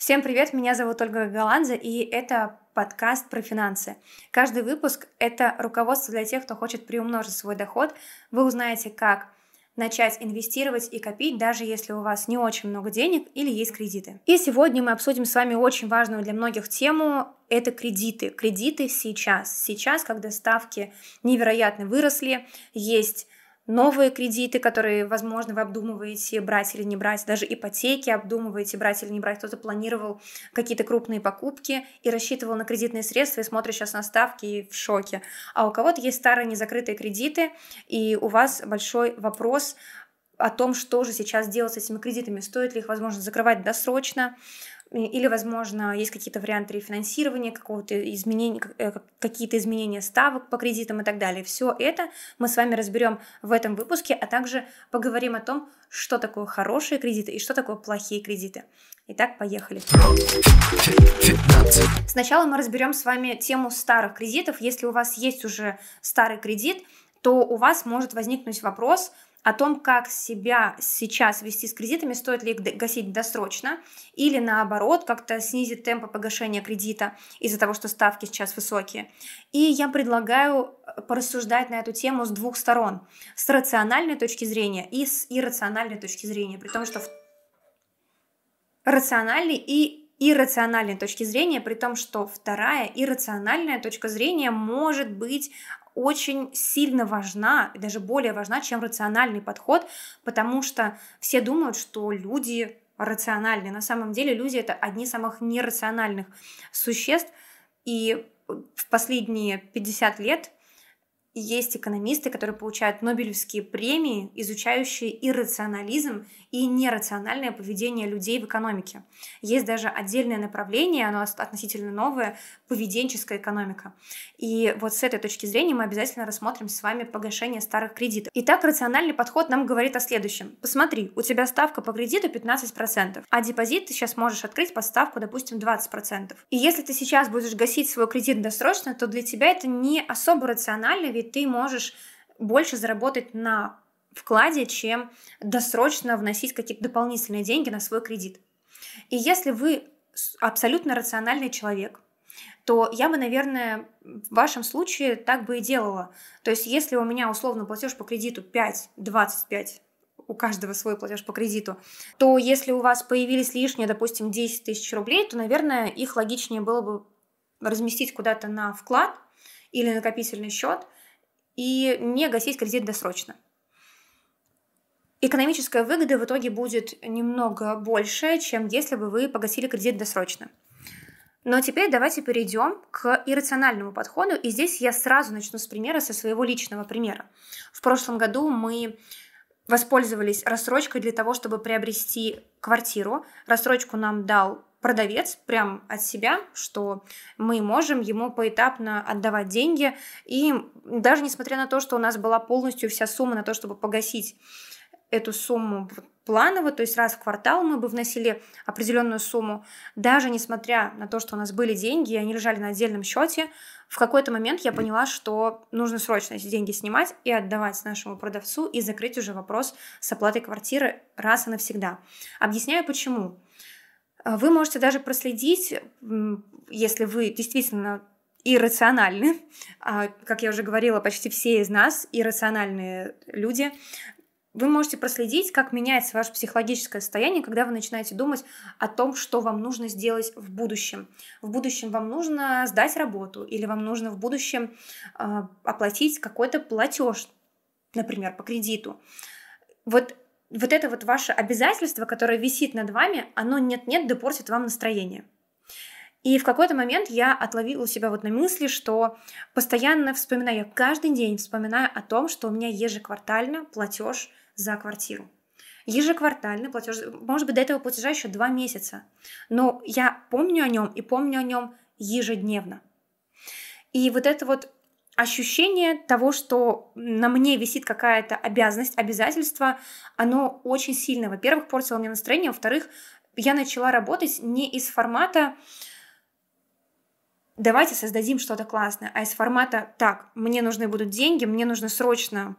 Всем привет, меня зовут Ольга Голландзе, и это подкаст про финансы. Каждый выпуск — это руководство для тех, кто хочет приумножить свой доход. Вы узнаете, как начать инвестировать и копить, даже если у вас не очень много денег или есть кредиты. И сегодня мы обсудим с вами очень важную для многих тему — это кредиты. Кредиты сейчас. Сейчас, когда ставки невероятно выросли, есть новые кредиты, которые, возможно, вы обдумываете брать или не брать, даже ипотеки обдумываете брать или не брать. Кто-то планировал какие-то крупные покупки и рассчитывал на кредитные средства и смотрит сейчас на ставки и в шоке. А у кого-то есть старые незакрытые кредиты, и у вас большой вопрос о том, что же сейчас делать с этими кредитами, стоит ли их, возможно, закрывать досрочно, Э, или, возможно, есть какие-то варианты рефинансирования, какого-то изменения, э, какие-то изменения ставок по кредитам и так далее. Все это мы с вами разберем в этом выпуске, а также поговорим о том, что такое хорошие кредиты и что такое плохие кредиты. Итак, поехали. Сначала мы разберем с вами тему старых кредитов. Если у вас есть уже старый кредит, то у вас может возникнуть вопрос – о том, как себя сейчас вести с кредитами, стоит ли их гасить досрочно или наоборот как-то снизить темпы погашения кредита из-за того, что ставки сейчас высокие. И я предлагаю э, порассуждать на эту тему с двух сторон, с рациональной точки зрения и с иррациональной точки зрения, при том, что в рациональной и иррациональной точки зрения, при том, что вторая иррациональная точка зрения может быть очень сильно важна, и даже более важна, чем рациональный подход, потому что все думают, что люди рациональны. На самом деле люди это одни из самых нерациональных существ, и в последние 50 лет и есть экономисты, которые получают Нобелевские премии, изучающие иррационализм и нерациональное поведение людей в экономике. Есть даже отдельное направление, оно относительно новое, поведенческая экономика. И вот с этой точки зрения мы обязательно рассмотрим с вами погашение старых кредитов. Итак, рациональный подход нам говорит о следующем. Посмотри, у тебя ставка по кредиту 15%, а депозит ты сейчас можешь открыть под ставку, допустим, 20%. И если ты сейчас будешь гасить свой кредит досрочно, то для тебя это не особо рационально, и ты можешь больше заработать на вкладе, чем досрочно вносить какие-то дополнительные деньги на свой кредит. И если вы абсолютно рациональный человек, то я бы, наверное, в вашем случае так бы и делала. То есть, если у меня условно платеж по кредиту 5, 25, у каждого свой платеж по кредиту, то если у вас появились лишние, допустим, 10 тысяч рублей, то, наверное, их логичнее было бы разместить куда-то на вклад или накопительный счет – и не гасить кредит досрочно. Экономическая выгода в итоге будет немного больше, чем если бы вы погасили кредит досрочно. Но теперь давайте перейдем к иррациональному подходу, и здесь я сразу начну с примера, со своего личного примера. В прошлом году мы воспользовались рассрочкой для того, чтобы приобрести квартиру. Рассрочку нам дал продавец прям от себя, что мы можем ему поэтапно отдавать деньги, и даже несмотря на то, что у нас была полностью вся сумма на то, чтобы погасить эту сумму планово, то есть раз в квартал мы бы вносили определенную сумму, даже несмотря на то, что у нас были деньги, и они лежали на отдельном счете, в какой-то момент я поняла, что нужно срочно эти деньги снимать и отдавать нашему продавцу и закрыть уже вопрос с оплатой квартиры раз и навсегда. Объясняю почему. А, вы можете даже проследить, если вы действительно иррациональны, а, как я уже говорила, почти все из нас иррациональные люди, вы можете проследить, как меняется ваше психологическое состояние, когда вы начинаете думать о том, что вам нужно сделать в будущем. В будущем вам нужно сдать работу, или вам нужно в будущем а, оплатить какой-то платеж, например, по кредиту. Вот вот это вот ваше обязательство, которое висит над вами, оно нет-нет допортит вам настроение. И в какой-то момент я отловила себя вот на мысли, что постоянно вспоминаю, я каждый день вспоминаю о том, что у меня ежеквартально платеж за квартиру. ежеквартальный платеж, может быть, до этого платежа еще два месяца, но я помню о нем и помню о нем ежедневно. И вот это вот ощущение того, что на мне висит какая-то обязанность, обязательство, оно очень сильное. во-первых, портило мне настроение, во-вторых, я начала работать не из формата давайте создадим что-то классное, а из формата так, мне нужны будут деньги, мне нужно срочно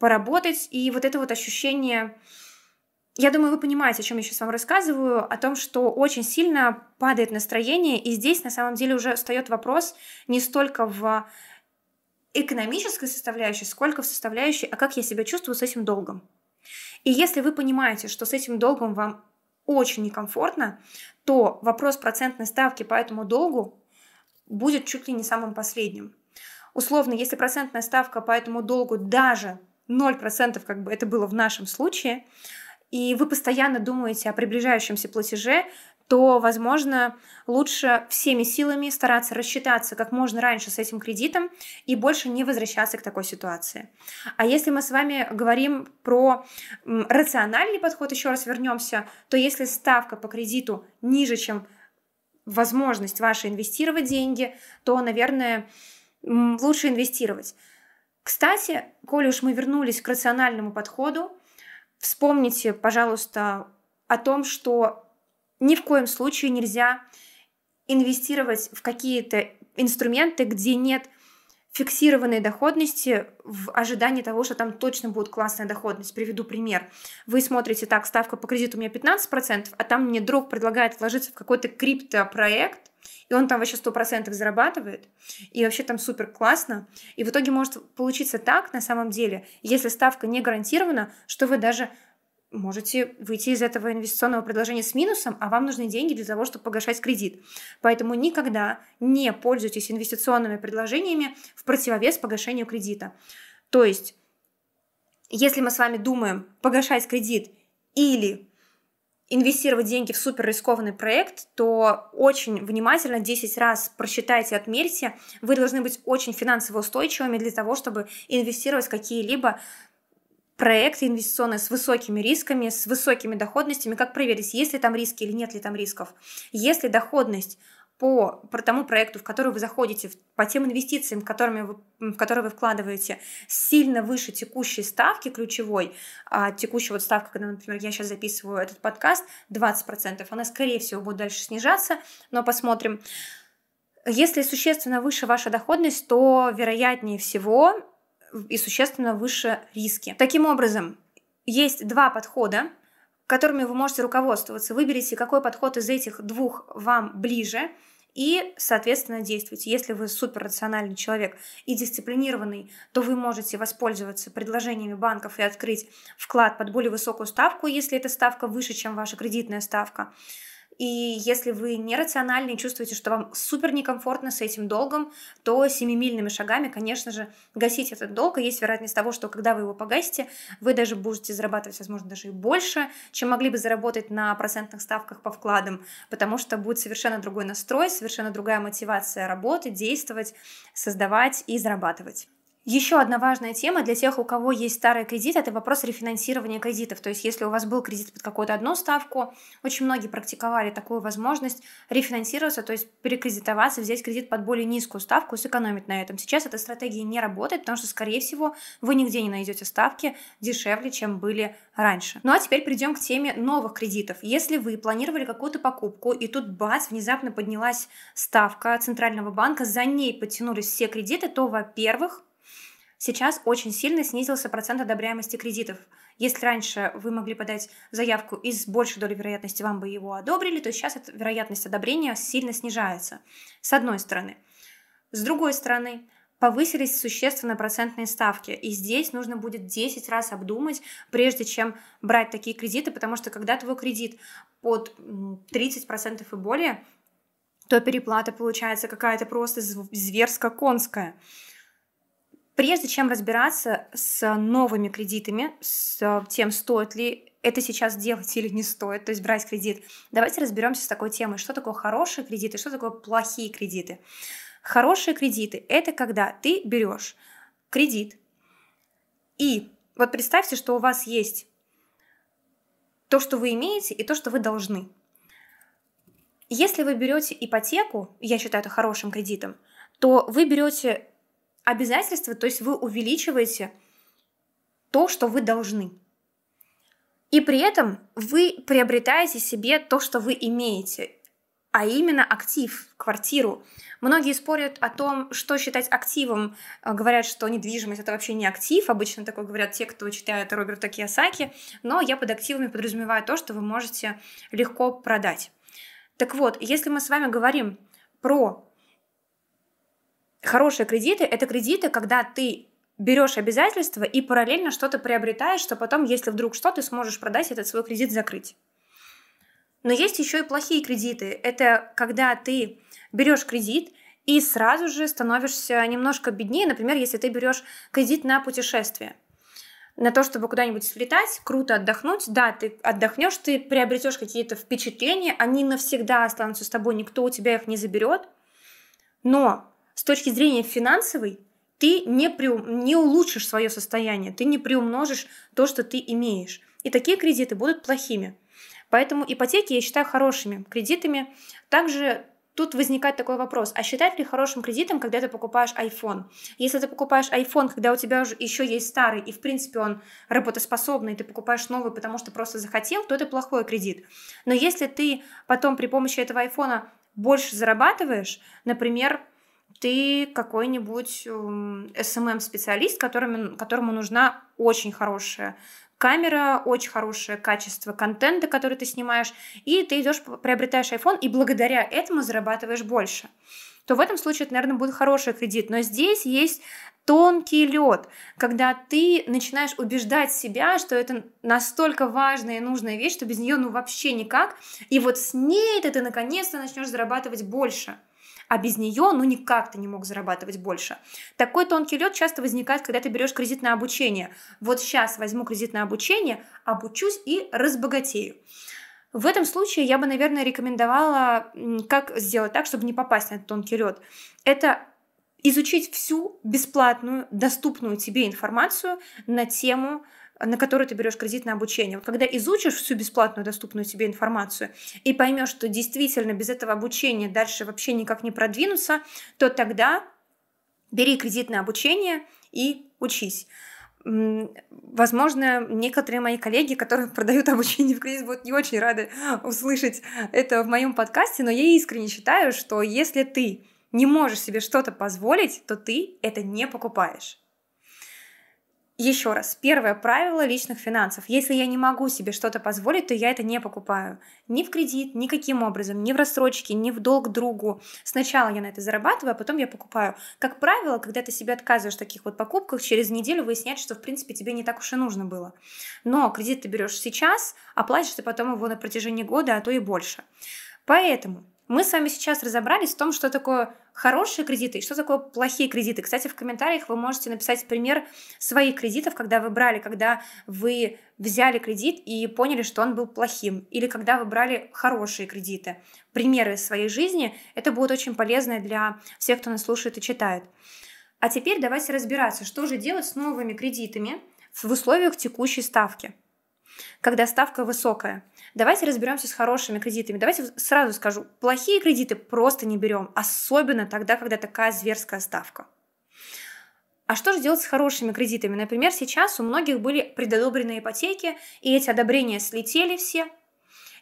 поработать, и вот это вот ощущение я думаю, вы понимаете, о чем я сейчас вам рассказываю, о том, что очень сильно падает настроение, и здесь на самом деле уже встает вопрос не столько в экономической составляющей, сколько в составляющей, а как я себя чувствую с этим долгом. И если вы понимаете, что с этим долгом вам очень некомфортно, то вопрос процентной ставки по этому долгу будет чуть ли не самым последним. Условно, если процентная ставка по этому долгу даже 0%, как бы это было в нашем случае, и вы постоянно думаете о приближающемся платеже, то, возможно, лучше всеми силами стараться рассчитаться как можно раньше с этим кредитом и больше не возвращаться к такой ситуации. А если мы с вами говорим про рациональный подход, еще раз вернемся, то если ставка по кредиту ниже, чем возможность ваша инвестировать деньги, то, наверное, лучше инвестировать. Кстати, коли уж мы вернулись к рациональному подходу, вспомните, пожалуйста, о том, что ни в коем случае нельзя инвестировать в какие-то инструменты, где нет фиксированной доходности в ожидании того, что там точно будет классная доходность. Приведу пример. Вы смотрите, так, ставка по кредиту у меня 15%, а там мне друг предлагает вложиться в какой-то криптопроект, и он там вообще 100% зарабатывает, и вообще там супер классно. И в итоге может получиться так, на самом деле, если ставка не гарантирована, что вы даже можете выйти из этого инвестиционного предложения с минусом, а вам нужны деньги для того, чтобы погашать кредит. Поэтому никогда не пользуйтесь инвестиционными предложениями в противовес погашению кредита. То есть, если мы с вами думаем погашать кредит или инвестировать деньги в супер рискованный проект, то очень внимательно 10 раз просчитайте, отмерьте. Вы должны быть очень финансово устойчивыми для того, чтобы инвестировать какие-либо проекты инвестиционные с высокими рисками, с высокими доходностями, как проверить, есть ли там риски или нет ли там рисков. Если доходность по, по тому проекту, в который вы заходите, по тем инвестициям, которыми вы, в которые вы вкладываете, сильно выше текущей ставки ключевой, а, текущая вот ставки, когда, например, я сейчас записываю этот подкаст, 20%, она, скорее всего, будет дальше снижаться, но посмотрим. Если существенно выше ваша доходность, то вероятнее всего и существенно выше риски. Таким образом, есть два подхода, которыми вы можете руководствоваться. Выберите, какой подход из этих двух вам ближе, и, соответственно, действуйте. Если вы суперрациональный человек и дисциплинированный, то вы можете воспользоваться предложениями банков и открыть вклад под более высокую ставку, если эта ставка выше, чем ваша кредитная ставка. И если вы нерациональны и чувствуете, что вам супер некомфортно с этим долгом, то семимильными шагами, конечно же, гасить этот долг. И есть вероятность того, что когда вы его погасите, вы даже будете зарабатывать, возможно, даже и больше, чем могли бы заработать на процентных ставках по вкладам, потому что будет совершенно другой настрой, совершенно другая мотивация работы, действовать, создавать и зарабатывать. Еще одна важная тема для тех, у кого есть старый кредит, это вопрос рефинансирования кредитов. То есть, если у вас был кредит под какую-то одну ставку, очень многие практиковали такую возможность рефинансироваться, то есть перекредитоваться, взять кредит под более низкую ставку и сэкономить на этом. Сейчас эта стратегия не работает, потому что, скорее всего, вы нигде не найдете ставки дешевле, чем были раньше. Ну а теперь перейдем к теме новых кредитов. Если вы планировали какую-то покупку, и тут бац, внезапно поднялась ставка Центрального банка, за ней подтянулись все кредиты, то, во-первых, Сейчас очень сильно снизился процент одобряемости кредитов. Если раньше вы могли подать заявку и с большей долей вероятности вам бы его одобрили, то сейчас эта вероятность одобрения сильно снижается, с одной стороны. С другой стороны, повысились существенно процентные ставки. И здесь нужно будет 10 раз обдумать, прежде чем брать такие кредиты, потому что когда твой кредит под 30% и более, то переплата получается какая-то просто зверско-конская. Прежде чем разбираться с новыми кредитами, с э, тем, стоит ли это сейчас делать или не стоит, то есть брать кредит, давайте разберемся с такой темой, что такое хорошие кредиты, что такое плохие кредиты. Хорошие кредиты – это когда ты берешь кредит, и вот представьте, что у вас есть то, что вы имеете, и то, что вы должны. Если вы берете ипотеку, я считаю это хорошим кредитом, то вы берете обязательства, то есть вы увеличиваете то, что вы должны. И при этом вы приобретаете себе то, что вы имеете, а именно актив, квартиру. Многие спорят о том, что считать активом. Э, говорят, что недвижимость это вообще не актив. Обычно такое говорят те, кто читает Роберта Киосаки. Но я под активами подразумеваю то, что вы можете легко продать. Так вот, если мы с вами говорим про Хорошие кредиты — это кредиты, когда ты берешь обязательства и параллельно что-то приобретаешь, что потом, если вдруг что, ты сможешь продать этот свой кредит закрыть. Но есть еще и плохие кредиты. Это когда ты берешь кредит и сразу же становишься немножко беднее. Например, если ты берешь кредит на путешествие, на то, чтобы куда-нибудь слетать, круто отдохнуть. Да, ты отдохнешь, ты приобретешь какие-то впечатления, они навсегда останутся с тобой, никто у тебя их не заберет. Но с точки зрения финансовой ты не, приум... не улучшишь свое состояние, ты не приумножишь то, что ты имеешь. И такие кредиты будут плохими. Поэтому ипотеки я считаю хорошими кредитами. Также тут возникает такой вопрос, а считать ли хорошим кредитом, когда ты покупаешь iPhone? Если ты покупаешь iPhone, когда у тебя уже еще есть старый, и в принципе он работоспособный, ты покупаешь новый, потому что просто захотел, то это плохой кредит. Но если ты потом при помощи этого iPhone больше зарабатываешь, например, ты какой-нибудь SMM-специалист, эм, эм которому нужна очень хорошая камера, очень хорошее качество контента, который ты снимаешь, и ты идешь, приобретаешь iPhone, и благодаря этому зарабатываешь больше то в этом случае это, наверное, будет хороший кредит. Но здесь есть тонкий лед, когда ты начинаешь убеждать себя, что это настолько важная и нужная вещь, что без нее ну вообще никак, и вот с ней ты, ты наконец-то начнешь зарабатывать больше – а без нее, ну, никак ты не мог зарабатывать больше. Такой тонкий лед часто возникает, когда ты берешь кредит на обучение. Вот сейчас возьму кредит на обучение, обучусь и разбогатею. В этом случае я бы, наверное, рекомендовала, как сделать так, чтобы не попасть на этот тонкий лед. Это изучить всю бесплатную, доступную тебе информацию на тему на который ты берешь кредит на обучение. когда изучишь всю бесплатную доступную тебе информацию и поймешь, что действительно без этого обучения дальше вообще никак не продвинуться, то тогда бери кредит на обучение и учись. Возможно, некоторые мои коллеги, которые продают обучение в кредит, будут не очень рады услышать это в моем подкасте, но я искренне считаю, что если ты не можешь себе что-то позволить, то ты это не покупаешь. Еще раз, первое правило личных финансов. Если я не могу себе что-то позволить, то я это не покупаю. Ни в кредит, никаким образом, ни в рассрочке, ни в долг другу. Сначала я на это зарабатываю, а потом я покупаю. Как правило, когда ты себе отказываешь в таких вот покупках, через неделю выясняется, что в принципе тебе не так уж и нужно было. Но кредит ты берешь сейчас, а ты потом его на протяжении года, а то и больше. Поэтому мы с вами сейчас разобрались в том, что такое хорошие кредиты и что такое плохие кредиты. Кстати, в комментариях вы можете написать пример своих кредитов, когда вы брали, когда вы взяли кредит и поняли, что он был плохим, или когда вы брали хорошие кредиты. Примеры своей жизни. Это будет очень полезно для всех, кто нас слушает и читает. А теперь давайте разбираться, что же делать с новыми кредитами в условиях текущей ставки когда ставка высокая. Давайте разберемся с хорошими кредитами. Давайте сразу скажу, плохие кредиты просто не берем, особенно тогда, когда такая зверская ставка. А что же делать с хорошими кредитами? Например, сейчас у многих были предодобрены ипотеки, и эти одобрения слетели все,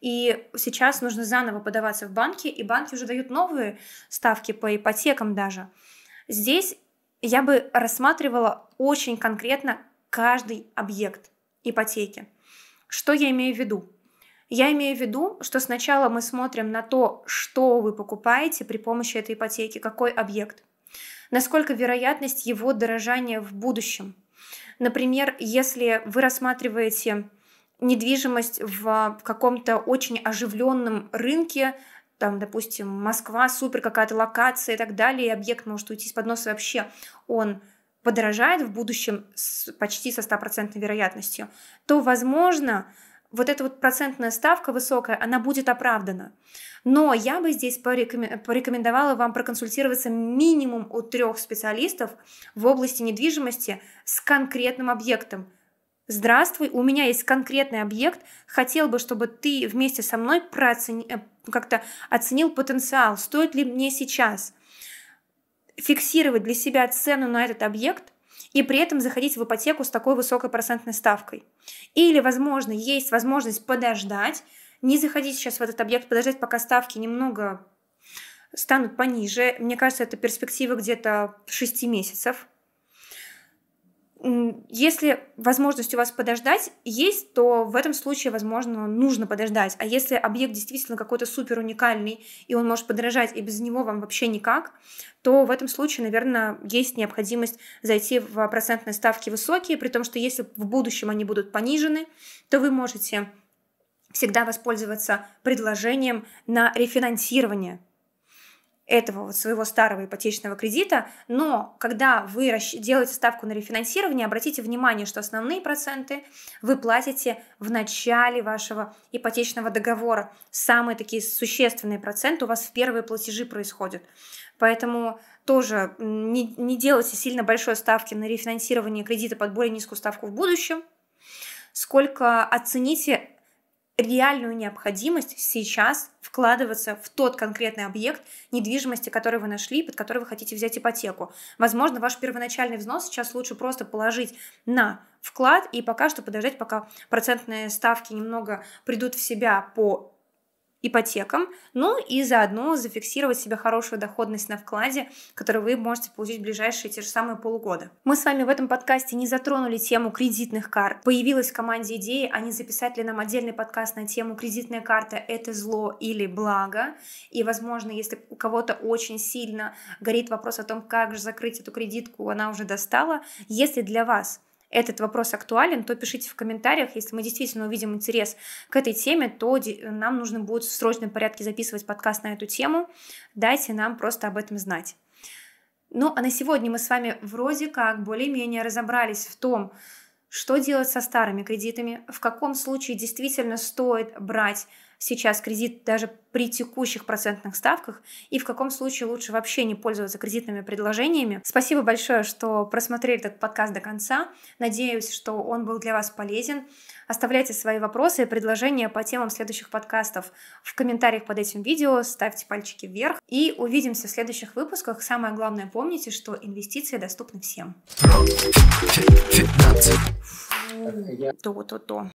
и сейчас нужно заново подаваться в банки, и банки уже дают новые ставки по ипотекам даже. Здесь я бы рассматривала очень конкретно каждый объект ипотеки. Что я имею в виду? Я имею в виду, что сначала мы смотрим на то, что вы покупаете при помощи этой ипотеки, какой объект, насколько вероятность его дорожания в будущем. Например, если вы рассматриваете недвижимость в каком-то очень оживленном рынке, там, допустим, Москва, супер какая-то локация и так далее, и объект может уйти из-под носа вообще, он подорожает в будущем с почти со 100% вероятностью, то, возможно, вот эта вот процентная ставка высокая, она будет оправдана. Но я бы здесь порекомендовала вам проконсультироваться минимум у трех специалистов в области недвижимости с конкретным объектом. Здравствуй, у меня есть конкретный объект, хотел бы, чтобы ты вместе со мной прооцени... Э, как-то оценил потенциал, стоит ли мне сейчас – фиксировать для себя цену на этот объект и при этом заходить в ипотеку с такой высокой процентной ставкой. Или, возможно, есть возможность подождать, не заходить сейчас в этот объект, подождать, пока ставки немного станут пониже. Мне кажется, это перспектива где-то 6 месяцев если возможность у вас подождать есть, то в этом случае, возможно, нужно подождать. А если объект действительно какой-то супер уникальный, и он может подорожать, и без него вам вообще никак, то в этом случае, наверное, есть необходимость зайти в процентные ставки высокие, при том, что если в будущем они будут понижены, то вы можете всегда воспользоваться предложением на рефинансирование этого вот своего старого ипотечного кредита, но когда вы делаете ставку на рефинансирование, обратите внимание, что основные проценты вы платите в начале вашего ипотечного договора. Самые такие существенные проценты у вас в первые платежи происходят. Поэтому тоже не, не делайте сильно большой ставки на рефинансирование кредита под более низкую ставку в будущем, сколько оцените реальную необходимость сейчас вкладываться в тот конкретный объект недвижимости, который вы нашли, под который вы хотите взять ипотеку. Возможно, ваш первоначальный взнос сейчас лучше просто положить на вклад и пока что подождать, пока процентные ставки немного придут в себя по ипотекам, ну и заодно зафиксировать себе хорошую доходность на вкладе, которую вы можете получить в ближайшие те же самые полгода. Мы с вами в этом подкасте не затронули тему кредитных карт. Появилась в команде идея, а не записать ли нам отдельный подкаст на тему кредитная карта – это зло или благо. И, возможно, если у кого-то очень сильно горит вопрос о том, как же закрыть эту кредитку, она уже достала. Если для вас этот вопрос актуален, то пишите в комментариях. Если мы действительно увидим интерес к этой теме, то нам нужно будет в срочном порядке записывать подкаст на эту тему. Дайте нам просто об этом знать. Ну, а на сегодня мы с вами вроде как более-менее разобрались в том, что делать со старыми кредитами, в каком случае действительно стоит брать сейчас кредит даже при текущих процентных ставках и в каком случае лучше вообще не пользоваться кредитными предложениями. Спасибо большое, что просмотрели этот подкаст до конца. Надеюсь, что он был для вас полезен. Оставляйте свои вопросы и предложения по темам следующих подкастов в комментариях под этим видео, ставьте пальчики вверх и увидимся в следующих выпусках. Самое главное, помните, что инвестиции доступны всем. То-то-то.